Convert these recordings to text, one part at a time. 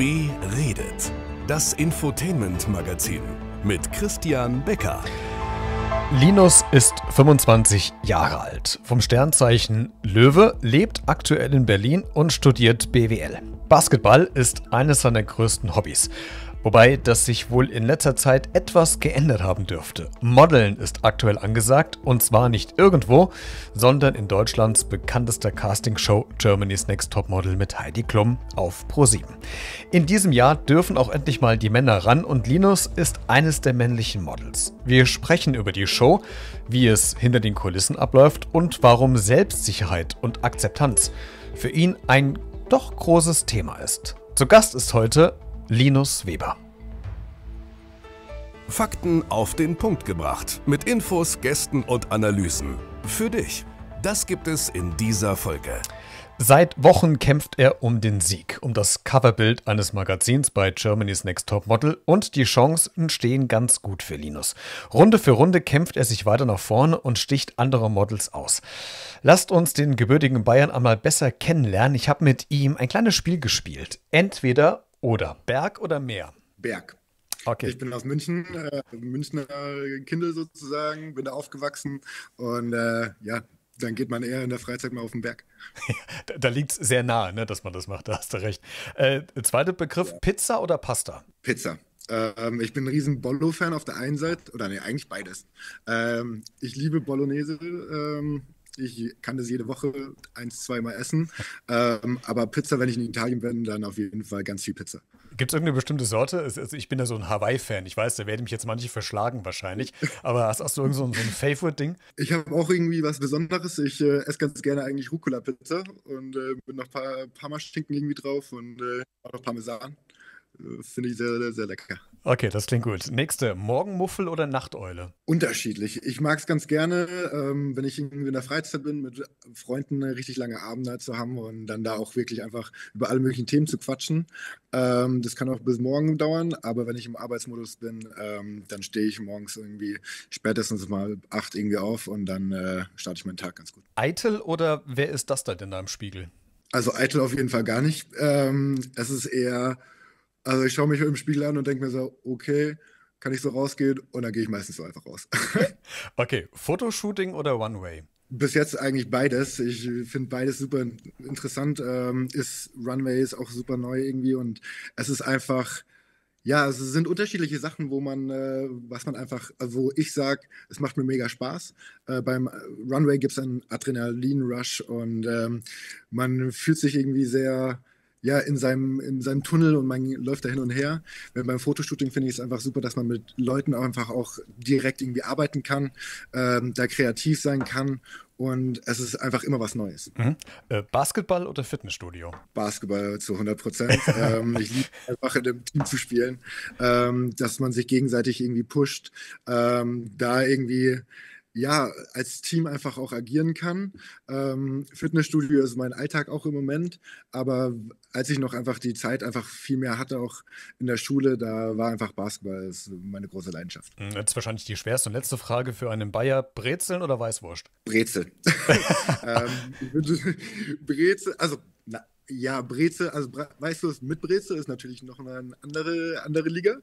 RBB redet. Das Infotainment-Magazin mit Christian Becker. Linus ist 25 Jahre alt, vom Sternzeichen Löwe, lebt aktuell in Berlin und studiert BWL. Basketball ist eines seiner größten Hobbys. Wobei das sich wohl in letzter Zeit etwas geändert haben dürfte. Modeln ist aktuell angesagt und zwar nicht irgendwo, sondern in Deutschlands bekanntester Castingshow Germany's Next Top Model mit Heidi Klum auf Pro7. In diesem Jahr dürfen auch endlich mal die Männer ran und Linus ist eines der männlichen Models. Wir sprechen über die Show, wie es hinter den Kulissen abläuft und warum Selbstsicherheit und Akzeptanz für ihn ein doch großes Thema ist. Zu Gast ist heute Linus Weber. Fakten auf den Punkt gebracht. Mit Infos, Gästen und Analysen. Für dich. Das gibt es in dieser Folge. Seit Wochen kämpft er um den Sieg, um das Coverbild eines Magazins bei Germany's Next Top Model und die Chancen stehen ganz gut für Linus. Runde für Runde kämpft er sich weiter nach vorne und sticht andere Models aus. Lasst uns den gebürtigen Bayern einmal besser kennenlernen. Ich habe mit ihm ein kleines Spiel gespielt. Entweder oder Berg oder Meer? Berg. Okay. Ich bin aus München, äh, Münchner Kindle sozusagen, bin da aufgewachsen und äh, ja, dann geht man eher in der Freizeit mal auf den Berg. da da liegt es sehr nahe, ne, dass man das macht, da hast du recht. Äh, zweiter Begriff, ja. Pizza oder Pasta? Pizza. Ähm, ich bin ein riesen Bollo-Fan auf der einen Seite, oder nee, eigentlich beides. Ähm, ich liebe Bolognese ähm, ich kann das jede Woche eins, zweimal essen. Ähm, aber Pizza, wenn ich in Italien bin, dann auf jeden Fall ganz viel Pizza. Gibt es irgendeine bestimmte Sorte? Also ich bin ja so ein Hawaii-Fan. Ich weiß, da werden mich jetzt manche verschlagen wahrscheinlich. Aber hast, hast du irgend so ein, so ein Favorite-Ding? Ich habe auch irgendwie was Besonderes. Ich äh, esse ganz gerne eigentlich Rucola-Pizza und äh, mit noch ein paar Parmaschinken irgendwie drauf und äh, auch noch Parmesan. Finde ich sehr, sehr, sehr lecker. Okay, das klingt gut. Nächste, Morgenmuffel oder Nachteule? Unterschiedlich. Ich mag es ganz gerne, ähm, wenn ich irgendwie in der Freizeit bin, mit Freunden eine richtig lange Abende zu haben und dann da auch wirklich einfach über alle möglichen Themen zu quatschen. Ähm, das kann auch bis morgen dauern, aber wenn ich im Arbeitsmodus bin, ähm, dann stehe ich morgens irgendwie spätestens mal acht irgendwie auf und dann äh, starte ich meinen Tag ganz gut. Eitel oder wer ist das da denn da im Spiegel? Also eitel auf jeden Fall gar nicht. Ähm, es ist eher also ich schaue mich im Spiegel an und denke mir so, okay, kann ich so rausgehen? Und dann gehe ich meistens so einfach raus. okay, Fotoshooting oder One-Way? Bis jetzt eigentlich beides. Ich finde beides super interessant. Ähm, ist Runway ist auch super neu irgendwie und es ist einfach, ja, es sind unterschiedliche Sachen, wo man, äh, was man einfach, also wo ich sage, es macht mir mega Spaß. Äh, beim äh, Runway gibt es einen Adrenalin-Rush und ähm, man fühlt sich irgendwie sehr ja, in seinem, in seinem Tunnel und man läuft da hin und her. Wenn beim Fotoshooting finde ich es einfach super, dass man mit Leuten auch einfach auch direkt irgendwie arbeiten kann, ähm, da kreativ sein kann und es ist einfach immer was Neues. Mhm. Äh, Basketball oder Fitnessstudio? Basketball zu 100 Prozent. ähm, ich liebe einfach in einem Team zu spielen, ähm, dass man sich gegenseitig irgendwie pusht, ähm, da irgendwie ja, als Team einfach auch agieren kann. Ähm, Fitnessstudio ist mein Alltag auch im Moment, aber als ich noch einfach die Zeit einfach viel mehr hatte, auch in der Schule, da war einfach Basketball meine große Leidenschaft. Hm, jetzt wahrscheinlich die schwerste und letzte Frage für einen Bayer: Brezeln oder Weißwurst? Brezeln. ähm, Brezel, also ja, Breze, also weißt du, mit Breze ist natürlich noch mal eine andere, andere Liga,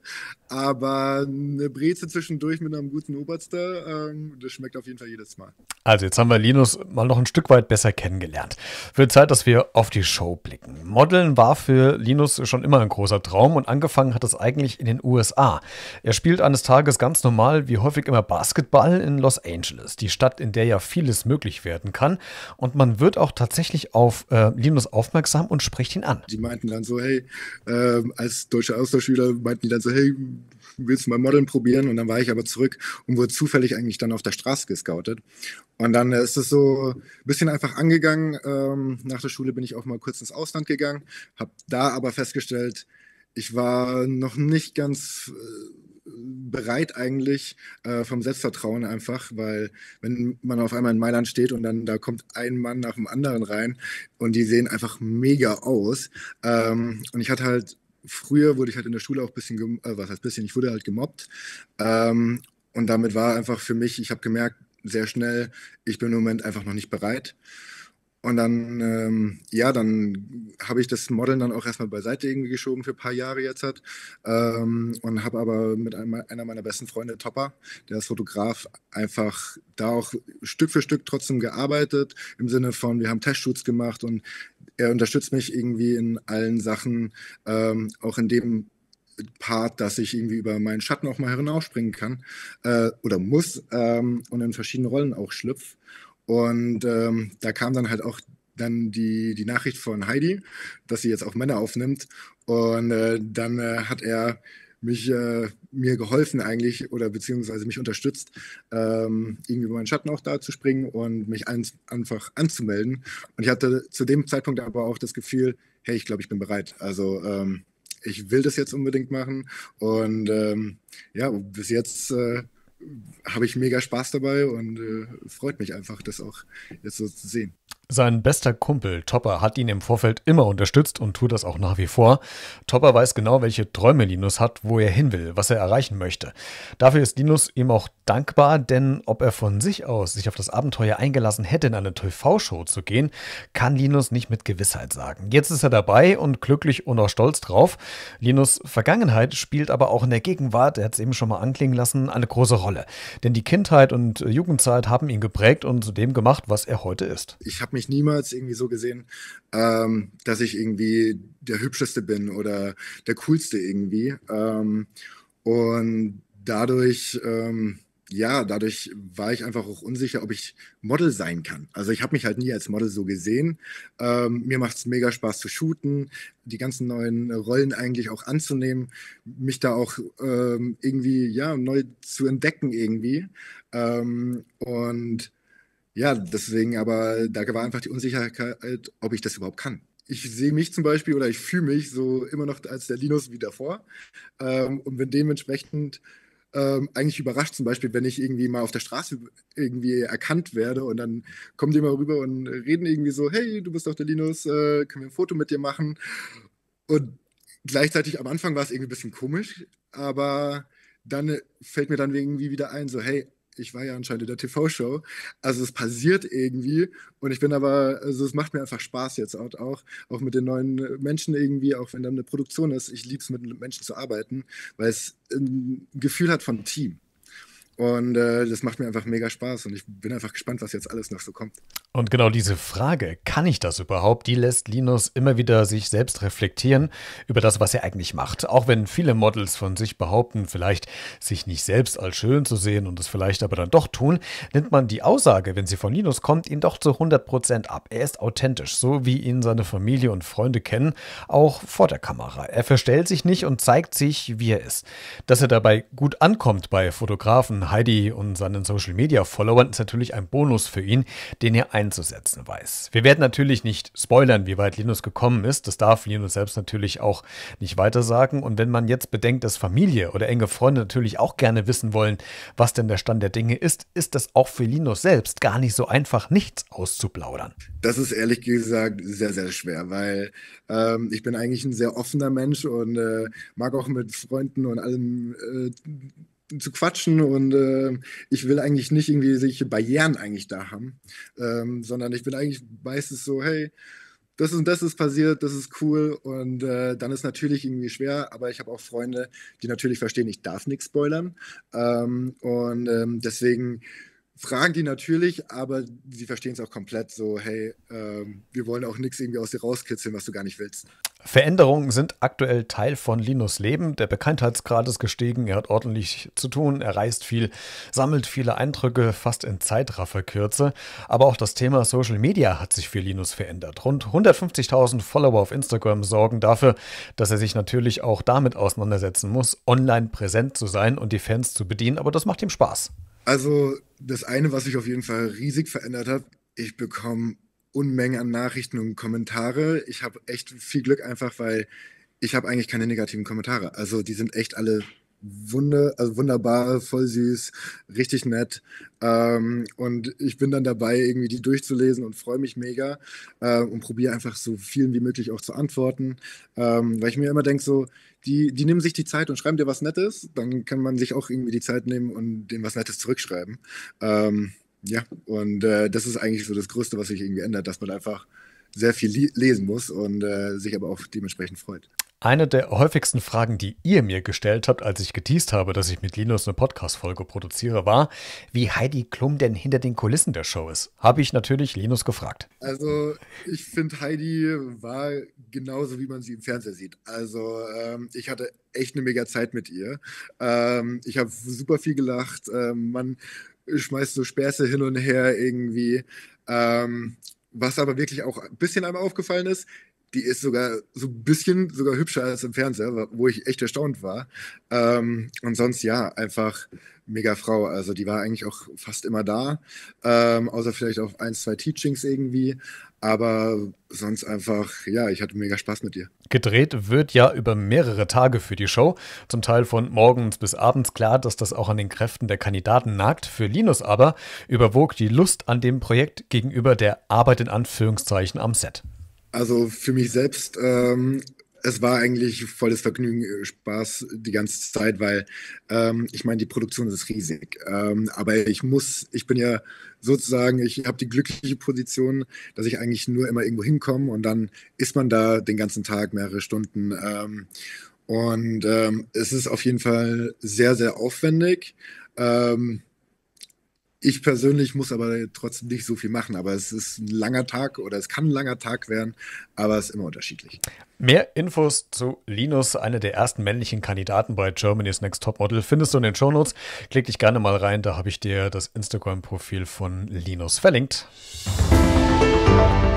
aber eine Breze zwischendurch mit einem guten Oberster, ähm, das schmeckt auf jeden Fall jedes Mal. Also jetzt haben wir Linus mal noch ein Stück weit besser kennengelernt. Wird Zeit, dass wir auf die Show blicken. Modeln war für Linus schon immer ein großer Traum und angefangen hat es eigentlich in den USA. Er spielt eines Tages ganz normal, wie häufig immer Basketball in Los Angeles, die Stadt, in der ja vieles möglich werden kann und man wird auch tatsächlich auf äh, Linus aufmerksam aufmerksam und spricht ihn an. Die meinten dann so, hey, äh, als deutscher Austauschschüler meinten die dann so, hey, willst du mal Modeln probieren? Und dann war ich aber zurück und wurde zufällig eigentlich dann auf der Straße gescoutet. Und dann äh, ist es so ein bisschen einfach angegangen. Ähm, nach der Schule bin ich auch mal kurz ins Ausland gegangen, habe da aber festgestellt, ich war noch nicht ganz... Äh, bereit eigentlich äh, vom Selbstvertrauen einfach, weil wenn man auf einmal in Mailand steht und dann da kommt ein Mann nach dem anderen rein und die sehen einfach mega aus. Ähm, und ich hatte halt, früher wurde ich halt in der Schule auch ein bisschen, äh, was heißt bisschen, ich wurde halt gemobbt. Ähm, und damit war einfach für mich, ich habe gemerkt, sehr schnell, ich bin im Moment einfach noch nicht bereit. Und dann, ähm, ja, dann habe ich das Modeln dann auch erstmal beiseite irgendwie geschoben für ein paar Jahre jetzt halt. Ähm, und habe aber mit einem, einer meiner besten Freunde, Topper, der ist Fotograf, einfach da auch Stück für Stück trotzdem gearbeitet. Im Sinne von, wir haben Testshoots gemacht und er unterstützt mich irgendwie in allen Sachen, ähm, auch in dem Part, dass ich irgendwie über meinen Schatten auch mal hinausspringen kann äh, oder muss ähm, und in verschiedenen Rollen auch schlüpfe. Und ähm, da kam dann halt auch dann die, die Nachricht von Heidi, dass sie jetzt auch Männer aufnimmt. Und äh, dann äh, hat er mich äh, mir geholfen eigentlich oder beziehungsweise mich unterstützt, ähm, irgendwie über meinen Schatten auch da zu springen und mich ein, einfach anzumelden. Und ich hatte zu dem Zeitpunkt aber auch das Gefühl, hey, ich glaube, ich bin bereit. Also ähm, ich will das jetzt unbedingt machen. Und ähm, ja, bis jetzt äh, habe ich mega Spaß dabei und äh, freut mich einfach, das auch jetzt so zu sehen. Sein bester Kumpel Topper hat ihn im Vorfeld immer unterstützt und tut das auch nach wie vor. Topper weiß genau, welche Träume Linus hat, wo er hin will, was er erreichen möchte. Dafür ist Linus ihm auch dankbar, denn ob er von sich aus sich auf das Abenteuer eingelassen hätte, in eine TV-Show zu gehen, kann Linus nicht mit Gewissheit sagen. Jetzt ist er dabei und glücklich und auch stolz drauf. Linus Vergangenheit spielt aber auch in der Gegenwart, er hat es eben schon mal anklingen lassen, eine große Rolle. Denn die Kindheit und Jugendzeit haben ihn geprägt und zu dem gemacht, was er heute ist. Ich mich niemals irgendwie so gesehen, ähm, dass ich irgendwie der Hübscheste bin oder der Coolste irgendwie. Ähm, und dadurch, ähm, ja, dadurch war ich einfach auch unsicher, ob ich Model sein kann. Also ich habe mich halt nie als Model so gesehen. Ähm, mir macht es mega Spaß zu shooten, die ganzen neuen Rollen eigentlich auch anzunehmen, mich da auch ähm, irgendwie, ja, neu zu entdecken irgendwie. Ähm, und ja, deswegen, aber da war einfach die Unsicherheit, ob ich das überhaupt kann. Ich sehe mich zum Beispiel oder ich fühle mich so immer noch als der Linus wie davor ähm, und bin dementsprechend ähm, eigentlich überrascht, zum Beispiel, wenn ich irgendwie mal auf der Straße irgendwie erkannt werde und dann kommen die mal rüber und reden irgendwie so, hey, du bist doch der Linus, äh, können wir ein Foto mit dir machen? Und gleichzeitig am Anfang war es irgendwie ein bisschen komisch, aber dann fällt mir dann irgendwie wieder ein, so, hey, ich war ja anscheinend in der TV-Show. Also es passiert irgendwie und ich bin aber, also es macht mir einfach Spaß jetzt auch, auch, auch mit den neuen Menschen irgendwie, auch wenn dann eine Produktion ist. Ich liebe es, mit Menschen zu arbeiten, weil es ein Gefühl hat von Team. Und äh, das macht mir einfach mega Spaß und ich bin einfach gespannt, was jetzt alles noch so kommt. Und genau diese Frage, kann ich das überhaupt, die lässt Linus immer wieder sich selbst reflektieren über das, was er eigentlich macht. Auch wenn viele Models von sich behaupten, vielleicht sich nicht selbst als schön zu sehen und es vielleicht aber dann doch tun, nimmt man die Aussage, wenn sie von Linus kommt, ihn doch zu 100% ab. Er ist authentisch, so wie ihn seine Familie und Freunde kennen, auch vor der Kamera. Er verstellt sich nicht und zeigt sich, wie er ist. Dass er dabei gut ankommt bei Fotografen Heidi und seinen Social-Media-Followern, ist natürlich ein Bonus für ihn, den er ein einzusetzen weiß. Wir werden natürlich nicht spoilern, wie weit Linus gekommen ist. Das darf Linus selbst natürlich auch nicht weitersagen. Und wenn man jetzt bedenkt, dass Familie oder enge Freunde natürlich auch gerne wissen wollen, was denn der Stand der Dinge ist, ist das auch für Linus selbst gar nicht so einfach, nichts auszuplaudern. Das ist ehrlich gesagt sehr, sehr schwer, weil ähm, ich bin eigentlich ein sehr offener Mensch und äh, mag auch mit Freunden und allem äh, zu quatschen und äh, ich will eigentlich nicht irgendwie solche Barrieren eigentlich da haben, ähm, sondern ich bin eigentlich meistens so, hey, das und das ist passiert, das ist cool und äh, dann ist natürlich irgendwie schwer, aber ich habe auch Freunde, die natürlich verstehen, ich darf nichts spoilern ähm, und ähm, deswegen fragen die natürlich, aber sie verstehen es auch komplett so, hey, ähm, wir wollen auch nichts irgendwie aus dir rauskitzeln, was du gar nicht willst. Veränderungen sind aktuell Teil von Linus Leben. Der Bekanntheitsgrad ist gestiegen, er hat ordentlich zu tun, er reist viel, sammelt viele Eindrücke, fast in Zeitrafferkürze. Aber auch das Thema Social Media hat sich für Linus verändert. Rund 150.000 Follower auf Instagram sorgen dafür, dass er sich natürlich auch damit auseinandersetzen muss, online präsent zu sein und die Fans zu bedienen, aber das macht ihm Spaß. Also das eine, was sich auf jeden Fall riesig verändert hat, ich bekomme Unmengen an Nachrichten und Kommentare. Ich habe echt viel Glück einfach, weil ich habe eigentlich keine negativen Kommentare. Also die sind echt alle wunder, also wunderbar, voll süß, richtig nett. Ähm, und ich bin dann dabei, irgendwie die durchzulesen und freue mich mega äh, und probiere einfach so vielen wie möglich auch zu antworten, ähm, weil ich mir immer denke, so, die, die nehmen sich die Zeit und schreiben dir was Nettes, dann kann man sich auch irgendwie die Zeit nehmen und denen was Nettes zurückschreiben. Ähm, ja, und äh, das ist eigentlich so das Größte, was sich irgendwie ändert, dass man einfach sehr viel lesen muss und äh, sich aber auch dementsprechend freut. Eine der häufigsten Fragen, die ihr mir gestellt habt, als ich geteased habe, dass ich mit Linus eine Podcast-Folge produziere, war, wie Heidi Klum denn hinter den Kulissen der Show ist. Habe ich natürlich Linus gefragt. Also, ich finde, Heidi war genauso, wie man sie im Fernseher sieht. Also, ähm, ich hatte echt eine mega Zeit mit ihr. Ähm, ich habe super viel gelacht. Ähm, man schmeißt so Späße hin und her irgendwie. Ähm, was aber wirklich auch ein bisschen einmal aufgefallen ist, die ist sogar so ein bisschen sogar hübscher als im Fernseher, wo ich echt erstaunt war. Ähm, und sonst ja, einfach mega Frau. Also die war eigentlich auch fast immer da, ähm, außer vielleicht auf ein, zwei Teachings irgendwie. Aber sonst einfach, ja, ich hatte mega Spaß mit ihr. Gedreht wird ja über mehrere Tage für die Show. Zum Teil von morgens bis abends klar, dass das auch an den Kräften der Kandidaten nagt. Für Linus aber überwog die Lust an dem Projekt gegenüber der Arbeit in Anführungszeichen am Set. Also für mich selbst, ähm, es war eigentlich volles Vergnügen, äh, Spaß die ganze Zeit, weil ähm, ich meine, die Produktion ist riesig. Ähm, aber ich muss, ich bin ja sozusagen, ich habe die glückliche Position, dass ich eigentlich nur immer irgendwo hinkomme und dann ist man da den ganzen Tag mehrere Stunden. Ähm, und ähm, es ist auf jeden Fall sehr, sehr aufwendig. Ähm, ich persönlich muss aber trotzdem nicht so viel machen, aber es ist ein langer Tag oder es kann ein langer Tag werden, aber es ist immer unterschiedlich. Mehr Infos zu Linus, einer der ersten männlichen Kandidaten bei Germany's Next Top Model, findest du in den Shownotes. Klick dich gerne mal rein, da habe ich dir das Instagram-Profil von Linus verlinkt. Musik